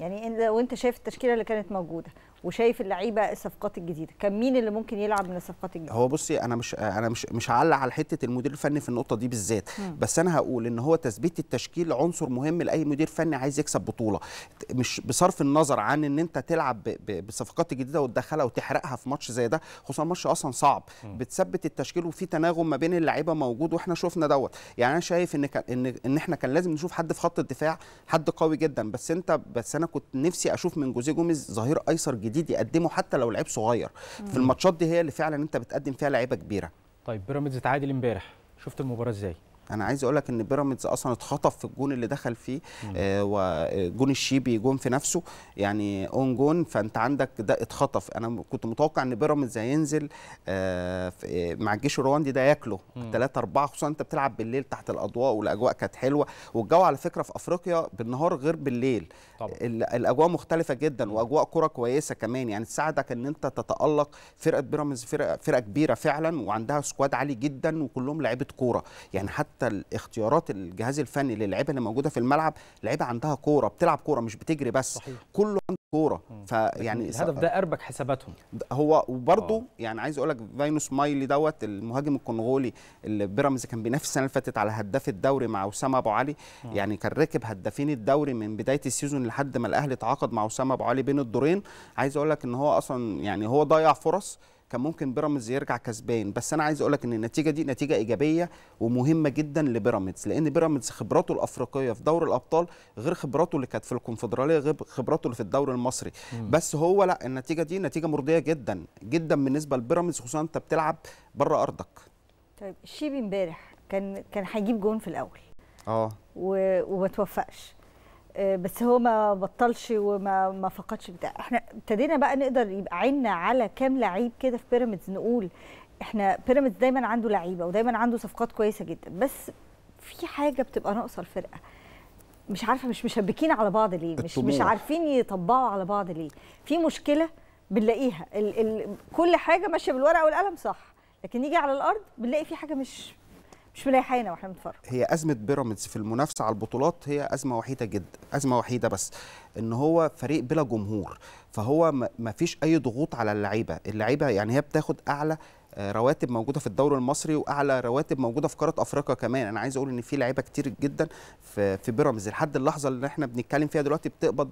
يعني انت وانت شايف التشكيله اللي كانت موجوده وشايف اللعيبه الصفقات الجديده كان مين اللي ممكن يلعب من الصفقات الجديده هو بصي انا مش انا مش مش هعلق على حته المدير الفني في النقطه دي بالذات بس انا هقول ان هو تثبيت التشكيل عنصر مهم لاي مدير فني عايز يكسب بطوله مش بصرف النظر عن ان انت تلعب بالصفقات الجديده وتدخلها وتحرقها في ماتش زي ده خصوصا ماتش اصلا صعب بتثبت التشكيل وفي تناغم ما بين اللعيبه موجود واحنا شفنا دوت يعني انا شايف ان ان ان احنا كان لازم نشوف حد في خط الدفاع حد قوي جدا بس انت بس انا كنت نفسي اشوف من جوزيه جوميز ظهير ايسر الجديد يقدمه حتى لو لعيب صغير في الماتشات دي هي اللي فعلا انت بتقدم فيها لعيبه كبيره طيب بيراميدز تعادل امبارح شفت المباراه ازاي انا عايز اقول لك ان بيراميدز اصلا اتخطف في الجون اللي دخل فيه آه وجون الشيبي جون في نفسه يعني اون جون فانت عندك ده اتخطف انا كنت متوقع ان بيراميدز هينزل آه مع الجيش الرواندي ده ياكله 3 4 خصوصا انت بتلعب بالليل تحت الاضواء والاجواء كانت حلوه والجو على فكره في افريقيا بالنهار غير بالليل طبعا. الاجواء مختلفه جدا واجواء كره كويسه كمان يعني تساعدك ان انت تتالق فرقه بيراميدز فرقه فرقه كبيره فعلا وعندها سكواد عالي جدا وكلهم لعيبه كوره يعني حتى حتى الاختيارات الجهاز الفني للعيبه اللي موجوده في الملعب لعيبه عندها كوره بتلعب كوره مش بتجري بس صحيح. كله عنده كوره فيعني الهدف ده اربك حساباتهم هو وبرده آه. يعني عايز اقول لك فاينوس مايلي دوت المهاجم الكونغولي اللي بيراميدز كان بينافس السنه اللي فاتت على هداف الدوري مع اسامه ابو علي مم. يعني كان راكب هدافين الدوري من بدايه السيزون لحد ما الاهلي تعاقد مع اسامه ابو علي بين الدورين عايز اقول لك ان هو اصلا يعني هو ضيع فرص كان ممكن بيراميدز يرجع كسبان بس انا عايز اقول لك ان النتيجه دي نتيجه ايجابيه ومهمه جدا لبيراميدز لان بيراميدز خبراته الافريقيه في دوري الابطال غير خبراته اللي كانت في الكونفدراليه غير خبراته اللي في الدوري المصري مم. بس هو لا النتيجه دي نتيجه مرضيه جدا جدا بالنسبه لبيراميدز خصوصا انت بتلعب بره ارضك طيب الشيبي امبارح كان كان هيجيب جون في الاول اه وما توفقش بس هو ما بطلش وما ما فقدش بتاع احنا ابتدينا بقى نقدر يبقى عيننا على كام لعيب كده في بيراميدز نقول احنا بيراميدز دايما عنده لعيبه ودايما عنده صفقات كويسه جدا بس في حاجه بتبقى ناقصه الفرقه مش عارفه مش مشبكين على بعض ليه مش الطموح. مش عارفين يطبقوا على بعض ليه في مشكله بنلاقيها ال ال كل حاجه ماشيه بالورقه والقلم صح لكن نيجي على الارض بنلاقي في حاجه مش مش ملاحقانا واحنا بنتفرج هي ازمه بيراميدز في المنافسه على البطولات هي ازمه وحيده جدا ازمه وحيده بس ان هو فريق بلا جمهور فهو ما فيش اي ضغوط على اللعيبه اللعيبه يعني هي بتاخد اعلى آه، رواتب موجوده في الدوري المصري واعلى رواتب موجوده في قاره افريقيا كمان انا عايز اقول ان في لعيبه كتير جدا في بيراميدز لحد اللحظه اللي احنا بنتكلم فيها دلوقتي بتقبض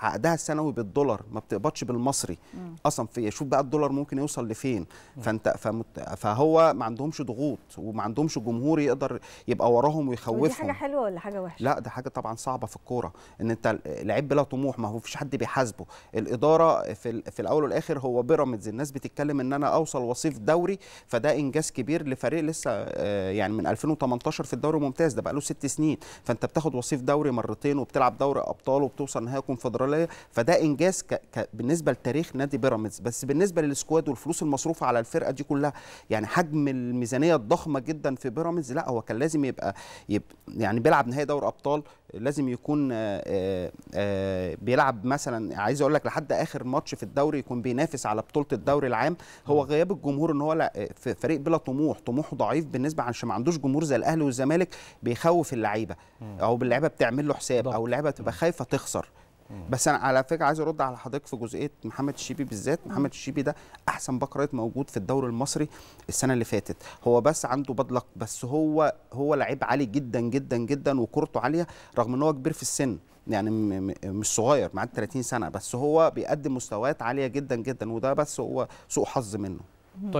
عقدها السنوي بالدولار ما بتقبضش بالمصري اصلا في شوف بقى الدولار ممكن يوصل لفين فانت فمت فهو ما عندهمش ضغوط وما عندهمش جمهور يقدر يبقى وراهم ويخوفهم دي حاجه حلوه ولا حاجه وحشه لا ده حاجه طبعا صعبه في الكوره ان انت لعيب بلا طموح ما هو فيش حد بيحاسبه الاداره في, في الاول والاخر هو بيراميدز الناس بتتكلم ان انا اوصل وصيف دوري فده انجاز كبير لفريق لسه آه، يعني من 2018 في الدوري ممتاز ده بقى له ست سنين فانت بتاخد وصيف دوري مرتين وبتلعب دوري ابطال وبتوصل نهائي كونفدراليه الاستراليه فده انجاز ك... ك... بالنسبه لتاريخ نادي بيراميدز بس بالنسبه للسكواد والفلوس المصروفه على الفرقه دي كلها يعني حجم الميزانيه الضخمه جدا في بيراميدز لا هو كان لازم يبقى, يبقى يعني بيلعب نهائي دوري ابطال لازم يكون آآ آآ بيلعب مثلا عايز اقول لك لحد اخر ماتش في الدوري يكون بينافس على بطوله الدوري العام هو غياب الجمهور ان هو لا فريق بلا طموح طموحه ضعيف بالنسبه عشان ما عندوش جمهور زي الاهلي والزمالك بيخوف اللعيبه او اللعيبه بتعمل له حساب او اللعيبه بتبقى خايفه تخسر بس انا على فكره عايز ارد على حضرتك في جزئيه محمد الشيبي بالذات محمد الشيبي ده احسن باك رايت موجود في الدوري المصري السنه اللي فاتت هو بس عنده بدلق بس هو هو لعيب عالي جدا جدا جدا وكورته عاليه رغم ان هو كبير في السن يعني مش صغير معاه 30 سنه بس هو بيقدم مستويات عاليه جدا جدا وده بس هو سوء حظ منه طيب